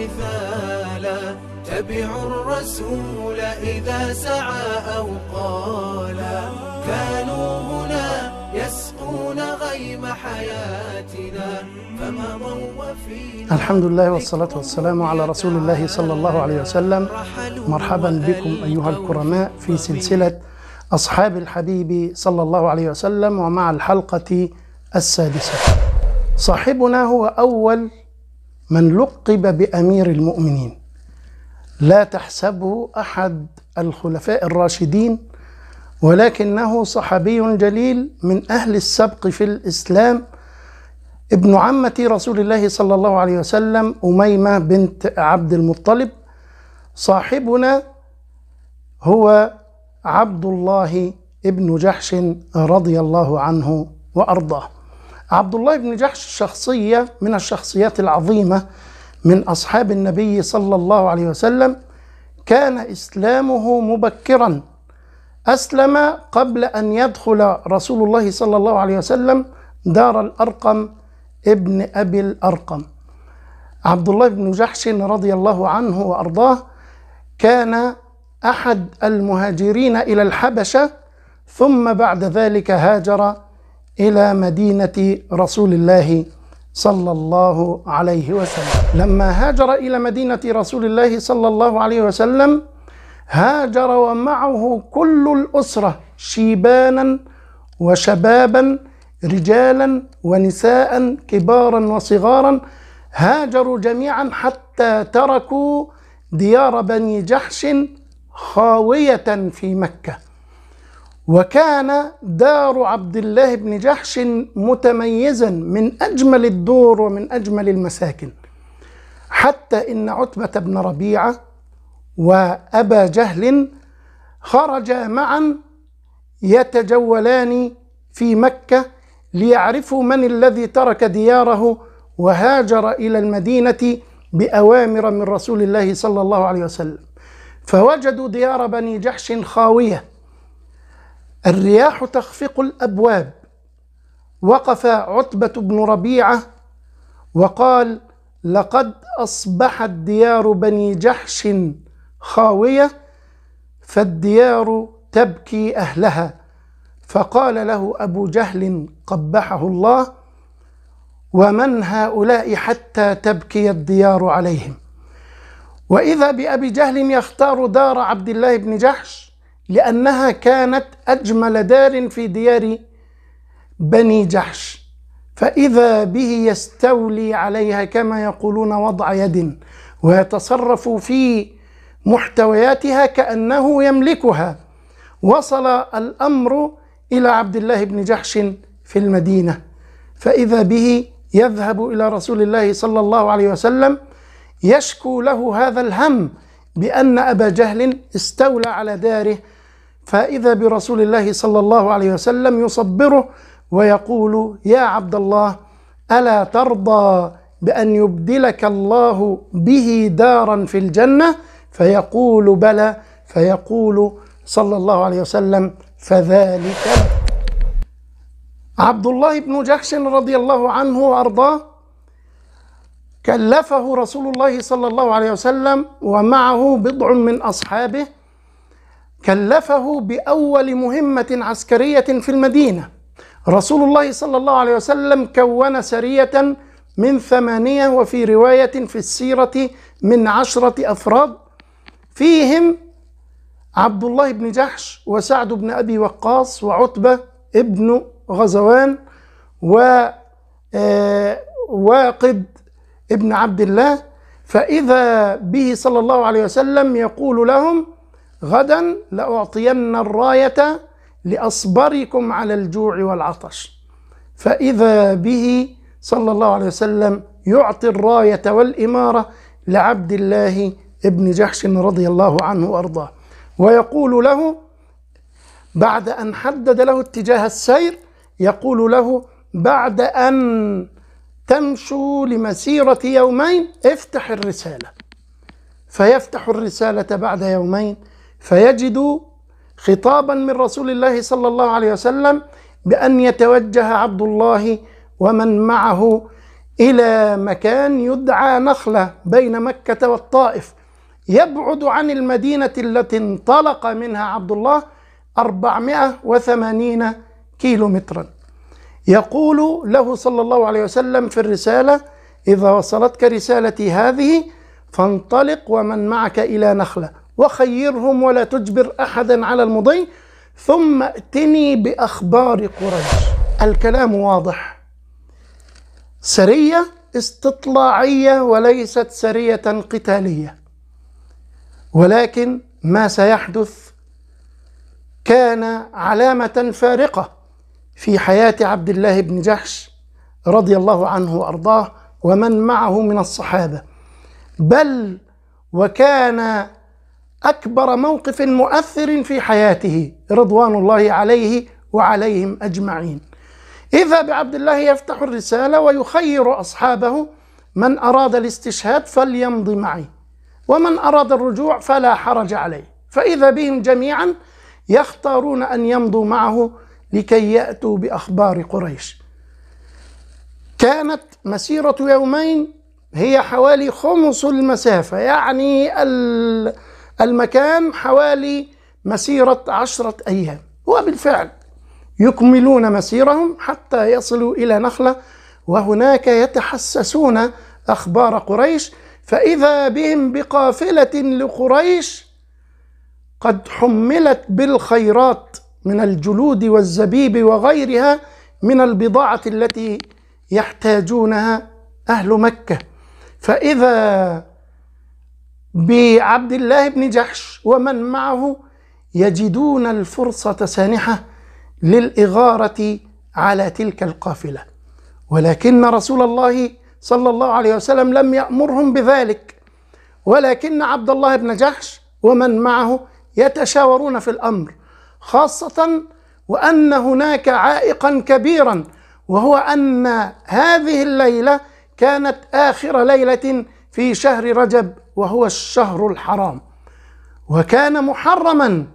مثالا تبع الرسول إذا سعى أو قالا كانوا هنا يسقون غيم حياتنا فمضوا وفينا الحمد لله والصلاة والسلام على رسول الله صلى الله عليه وسلم مرحبا بكم أيها الكرماء في سلسلة أصحاب الحبيب صلى الله عليه وسلم ومع الحلقة السادسة صاحبنا هو أول من لقب بامير المؤمنين لا تحسبه احد الخلفاء الراشدين ولكنه صحابي جليل من اهل السبق في الاسلام ابن عمه رسول الله صلى الله عليه وسلم اميمه بنت عبد المطلب صاحبنا هو عبد الله ابن جحش رضي الله عنه وارضاه عبد الله بن جحش شخصية من الشخصيات العظيمة من أصحاب النبي صلى الله عليه وسلم كان إسلامه مبكرا أسلم قبل أن يدخل رسول الله صلى الله عليه وسلم دار الأرقم ابن أبي الأرقم عبد الله بن جحش رضي الله عنه وأرضاه كان أحد المهاجرين إلى الحبشة ثم بعد ذلك هاجر إلى مدينة رسول الله صلى الله عليه وسلم لما هاجر إلى مدينة رسول الله صلى الله عليه وسلم هاجر ومعه كل الأسرة شيبانا وشبابا رجالا ونساء كبارا وصغارا هاجروا جميعا حتى تركوا ديار بني جحش خاوية في مكة وكان دار عبد الله بن جحش متميزا من أجمل الدور ومن أجمل المساكن حتى إن عتبة بن ربيعة وأبا جهل خرجا معا يتجولان في مكة ليعرفوا من الذي ترك دياره وهاجر إلى المدينة بأوامر من رسول الله صلى الله عليه وسلم فوجدوا ديار بني جحش خاوية الرياح تخفق الأبواب وقف عتبة بن ربيعة وقال لقد أصبحت ديار بني جحش خاوية فالديار تبكي أهلها فقال له أبو جهل قبحه الله ومن هؤلاء حتى تبكي الديار عليهم وإذا بأبي جهل يختار دار عبد الله بن جحش لأنها كانت أجمل دار في ديار بني جحش فإذا به يستولي عليها كما يقولون وضع يد ويتصرف في محتوياتها كأنه يملكها وصل الأمر إلى عبد الله بن جحش في المدينة فإذا به يذهب إلى رسول الله صلى الله عليه وسلم يشكو له هذا الهم بأن أبا جهل استولى على داره فإذا برسول الله صلى الله عليه وسلم يصبره ويقول يا عبد الله ألا ترضى بأن يبدلك الله به دارا في الجنة فيقول بلى فيقول صلى الله عليه وسلم فذلك عبد الله بن جحش رضي الله عنه وأرضاه كلفه رسول الله صلى الله عليه وسلم ومعه بضع من أصحابه كلفه باول مهمه عسكريه في المدينه رسول الله صلى الله عليه وسلم كون سريه من ثمانيه وفي روايه في السيره من عشره افراد فيهم عبد الله بن جحش وسعد بن ابي وقاص وعتبه ابن غزوان و آه، واقد ابن عبد الله فاذا به صلى الله عليه وسلم يقول لهم غدا لأعطين الراية لأصبركم على الجوع والعطش فإذا به صلى الله عليه وسلم يعطي الراية والإمارة لعبد الله ابن جحش رضي الله عنه وأرضاه ويقول له بعد أن حدد له اتجاه السير يقول له بعد أن تمشوا لمسيرة يومين افتح الرسالة فيفتح الرسالة بعد يومين فيجد خطابا من رسول الله صلى الله عليه وسلم بأن يتوجه عبد الله ومن معه إلى مكان يدعى نخلة بين مكة والطائف يبعد عن المدينة التي انطلق منها عبد الله 480 كيلو مترا يقول له صلى الله عليه وسلم في الرسالة إذا وصلتك رسالتي هذه فانطلق ومن معك إلى نخلة وخيرهم ولا تجبر احدا على المضي ثم ائتني باخبار قريش الكلام واضح سريه استطلاعيه وليست سريه قتاليه ولكن ما سيحدث كان علامه فارقه في حياه عبد الله بن جحش رضي الله عنه وارضاه ومن معه من الصحابه بل وكان أكبر موقف مؤثر في حياته رضوان الله عليه وعليهم أجمعين إذا بعبد الله يفتح الرسالة ويخير أصحابه من أراد الاستشهاد فليمضي معي ومن أراد الرجوع فلا حرج عليه فإذا بهم جميعا يختارون أن يمضوا معه لكي يأتوا بأخبار قريش كانت مسيرة يومين هي حوالي خمس المسافة يعني ال المكان حوالي مسيرة عشرة أيام وبالفعل يكملون مسيرهم حتى يصلوا إلى نخلة وهناك يتحسسون أخبار قريش فإذا بهم بقافلة لقريش قد حملت بالخيرات من الجلود والزبيب وغيرها من البضاعة التي يحتاجونها أهل مكة فإذا بعبد الله بن جحش ومن معه يجدون الفرصة سانحة للإغارة على تلك القافلة ولكن رسول الله صلى الله عليه وسلم لم يأمرهم بذلك ولكن عبد الله بن جحش ومن معه يتشاورون في الأمر خاصة وأن هناك عائقا كبيرا وهو أن هذه الليلة كانت آخر ليلة في شهر رجب وهو الشهر الحرام وكان محرما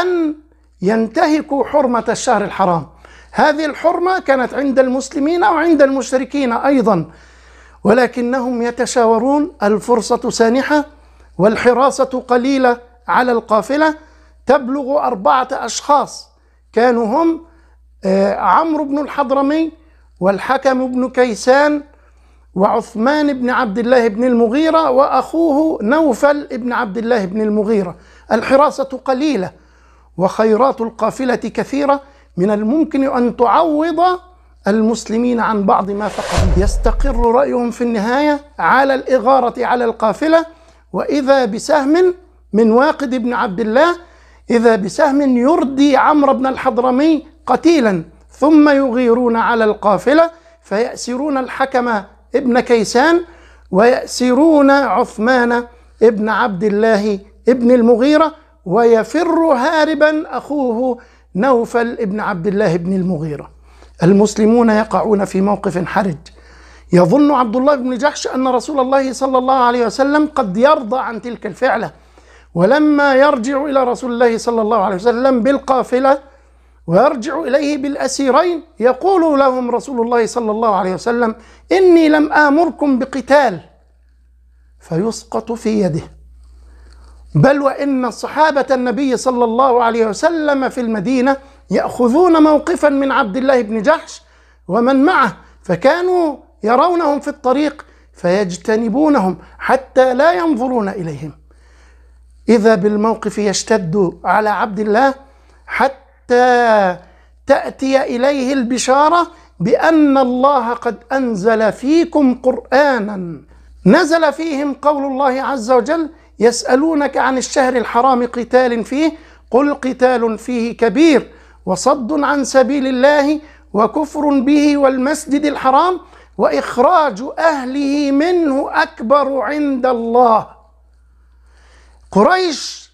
أن ينتهكوا حرمة الشهر الحرام هذه الحرمة كانت عند المسلمين وعند المشركين أيضا ولكنهم يتشاورون الفرصة سانحة والحراسة قليلة على القافلة تبلغ أربعة أشخاص كانوا هم آه، عمرو بن الحضرمي والحكم بن كيسان وعثمان بن عبد الله بن المغيرة وأخوه نوفل بن عبد الله بن المغيرة الحراسة قليلة وخيرات القافلة كثيرة من الممكن أن تعوض المسلمين عن بعض ما فقدوا يستقر رأيهم في النهاية على الإغارة على القافلة وإذا بسهم من واقد بن عبد الله إذا بسهم يردي عمرو بن الحضرمي قتيلا ثم يغيرون على القافلة فيأسرون الحكم ابن كيسان ويأسرون عثمان ابن عبد الله ابن المغيرة ويفر هاربا أخوه نوفل ابن عبد الله ابن المغيرة المسلمون يقعون في موقف حرج يظن عبد الله بن جحش أن رسول الله صلى الله عليه وسلم قد يرضى عن تلك الفعلة ولما يرجع إلى رسول الله صلى الله عليه وسلم بالقافلة ويرجع إليه بالأسيرين يقول لهم رسول الله صلى الله عليه وسلم إني لم آمركم بقتال فيسقط في يده بل وإن صحابة النبي صلى الله عليه وسلم في المدينة يأخذون موقفا من عبد الله بن جحش ومن معه فكانوا يرونهم في الطريق فيجتنبونهم حتى لا ينظرون إليهم إذا بالموقف يشتد على عبد الله تأتي إليه البشارة بأن الله قد أنزل فيكم قرآنا نزل فيهم قول الله عز وجل يسألونك عن الشهر الحرام قتال فيه قل قتال فيه كبير وصد عن سبيل الله وكفر به والمسجد الحرام واخراج اهله منه اكبر عند الله قريش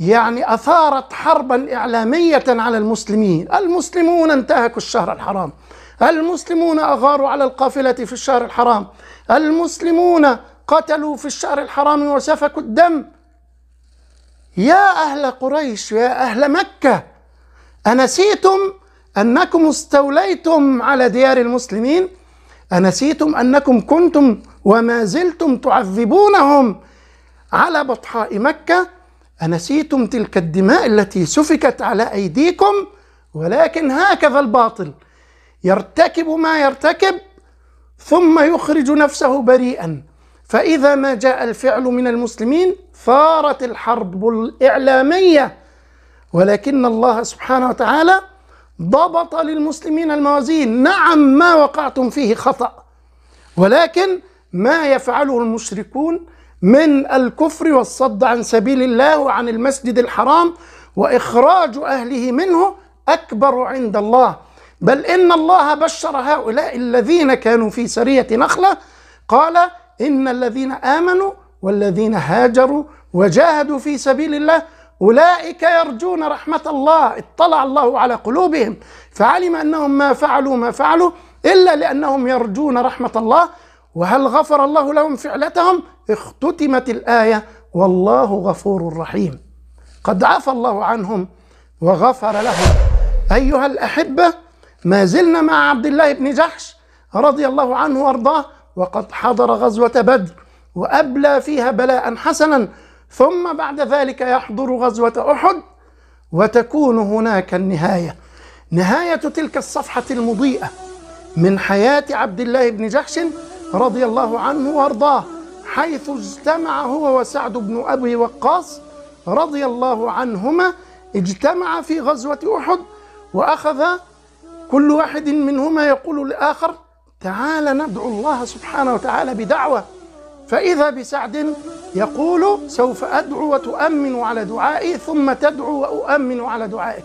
يعني أثارت حربا إعلامية على المسلمين المسلمون انتهكوا الشهر الحرام المسلمون أغاروا على القافلة في الشهر الحرام المسلمون قتلوا في الشهر الحرام وسفكوا الدم يا أهل قريش يا أهل مكة أنسيتم أنكم استوليتم على ديار المسلمين أنسيتم أنكم كنتم وما زلتم تعذبونهم على بطحاء مكة أنسيتم تلك الدماء التي سفكت على أيديكم ولكن هكذا الباطل يرتكب ما يرتكب ثم يخرج نفسه بريئا فإذا ما جاء الفعل من المسلمين ثارت الحرب الإعلامية ولكن الله سبحانه وتعالى ضبط للمسلمين الموازين نعم ما وقعتم فيه خطأ ولكن ما يفعله المشركون من الكفر والصد عن سبيل الله وعن المسجد الحرام واخراج اهله منه اكبر عند الله بل ان الله بشر هؤلاء الذين كانوا في سريه نخله قال ان الذين امنوا والذين هاجروا وجاهدوا في سبيل الله اولئك يرجون رحمه الله اطلع الله على قلوبهم فعلم انهم ما فعلوا ما فعلوا الا لانهم يرجون رحمه الله وهل غفر الله لهم فعلتهم اختتمت الآية والله غفور رحيم قد عفى الله عنهم وغفر لهم أيها الأحبة ما زلنا مع عبد الله بن جحش رضي الله عنه وارضاه وقد حضر غزوة بدر وأبلى فيها بلاء حسنا ثم بعد ذلك يحضر غزوة أحد وتكون هناك النهاية نهاية تلك الصفحة المضيئة من حياة عبد الله بن جحش رضي الله عنه وارضاه حيث اجتمع هو وسعد بن ابي وقاص رضي الله عنهما اجتمع في غزوه احد واخذ كل واحد منهما يقول للاخر تعال ندعو الله سبحانه وتعالى بدعوه فاذا بسعد يقول سوف ادعو وتؤمن على دعائي ثم تدعو واؤمن على دعائك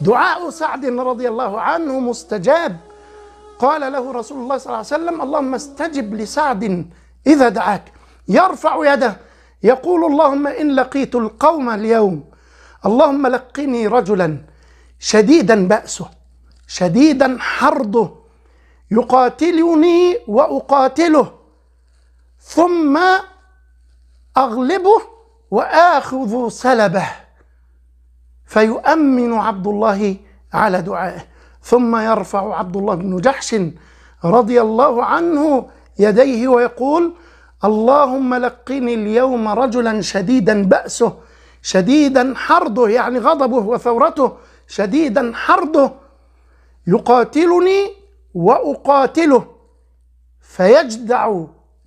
دعاء سعد رضي الله عنه مستجاب قال له رسول الله صلى الله عليه وسلم اللهم استجب لسعد إذا دعاك يرفع يده يقول اللهم إن لقيت القوم اليوم اللهم لقني رجلا شديدا بأسه شديدا حرضه يقاتلني وأقاتله ثم أغلبه وآخذ سلبه فيؤمن عبد الله على دعائه ثم يرفع عبد الله بن جحش رضي الله عنه يديه ويقول اللهم لقني اليوم رجلا شديدا بأسه شديدا حرده يعني غضبه وثورته شديدا حرده يقاتلني وأقاتله فيجدع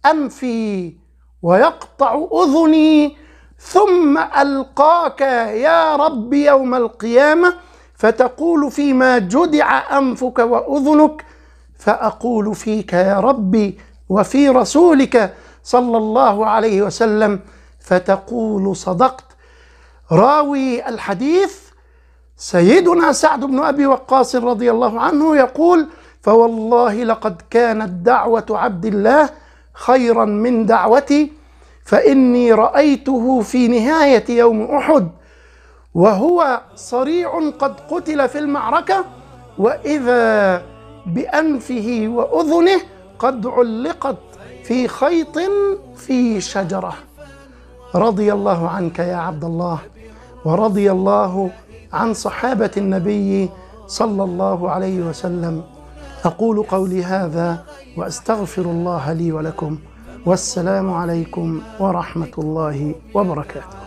أنفي ويقطع أذني ثم ألقاك يا رب يوم القيامة فتقول فيما جدع أنفك وأذنك فأقول فيك يا ربي وفي رسولك صلى الله عليه وسلم فتقول صدقت راوي الحديث سيدنا سعد بن أبي وقاص رضي الله عنه يقول فوالله لقد كانت دعوة عبد الله خيرا من دعوتي فإني رأيته في نهاية يوم أحد وهو صريع قد قتل في المعركة وإذا بأنفه وأذنه قد علقت في خيط في شجرة رضي الله عنك يا عبد الله ورضي الله عن صحابة النبي صلى الله عليه وسلم أقول قولي هذا وأستغفر الله لي ولكم والسلام عليكم ورحمة الله وبركاته